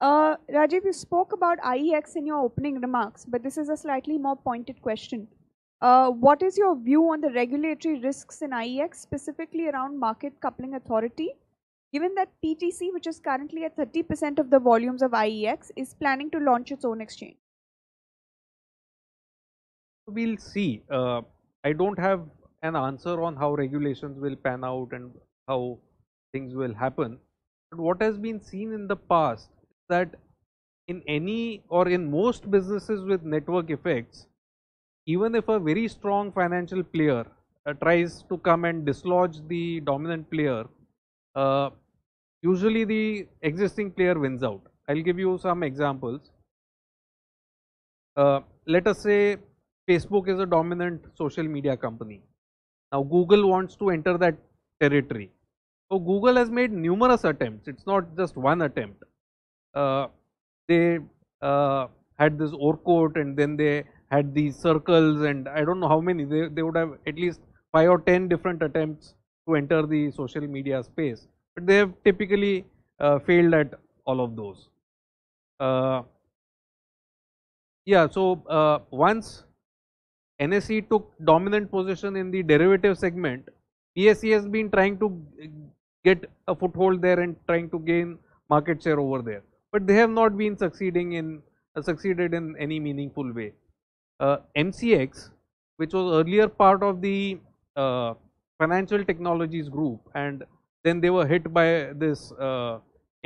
Uh, Rajiv, you spoke about IEX in your opening remarks, but this is a slightly more pointed question. Uh, what is your view on the regulatory risks in IEX, specifically around market coupling authority, given that PTC, which is currently at 30% of the volumes of IEX, is planning to launch its own exchange? We'll see. Uh, I don't have an answer on how regulations will pan out and how things will happen. But what has been seen in the past that in any or in most businesses with network effects, even if a very strong financial player uh, tries to come and dislodge the dominant player, uh, usually the existing player wins out. I'll give you some examples. Uh, let us say Facebook is a dominant social media company. Now Google wants to enter that territory. So Google has made numerous attempts. It's not just one attempt. Uh, they uh, had this Orkut and then they had these circles and I don't know how many, they, they would have at least 5 or 10 different attempts to enter the social media space, but they have typically uh, failed at all of those. Uh, yeah, so uh, once NSE took dominant position in the derivative segment, PSE has been trying to get a foothold there and trying to gain market share over there but they have not been succeeding in uh, succeeded in any meaningful way. Uh, MCX, which was earlier part of the uh, financial technologies group, and then they were hit by this uh,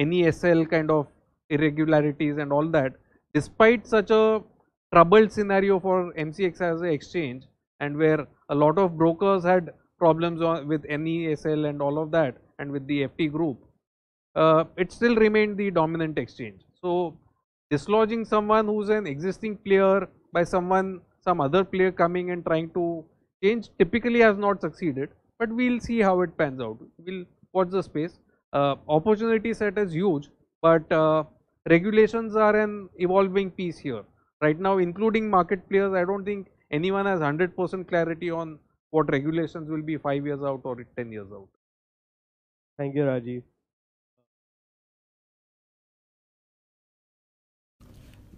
NESL kind of irregularities and all that. Despite such a troubled scenario for MCX as an exchange, and where a lot of brokers had problems with NESL and all of that, and with the FT group, uh, it still remained the dominant exchange. So, dislodging someone who's an existing player by someone, some other player coming and trying to change typically has not succeeded, but we'll see how it pans out. We'll watch the space. Uh, opportunity set is huge, but uh, regulations are an evolving piece here. Right now, including market players, I don't think anyone has 100% clarity on what regulations will be 5 years out or 10 years out. Thank you, Rajiv.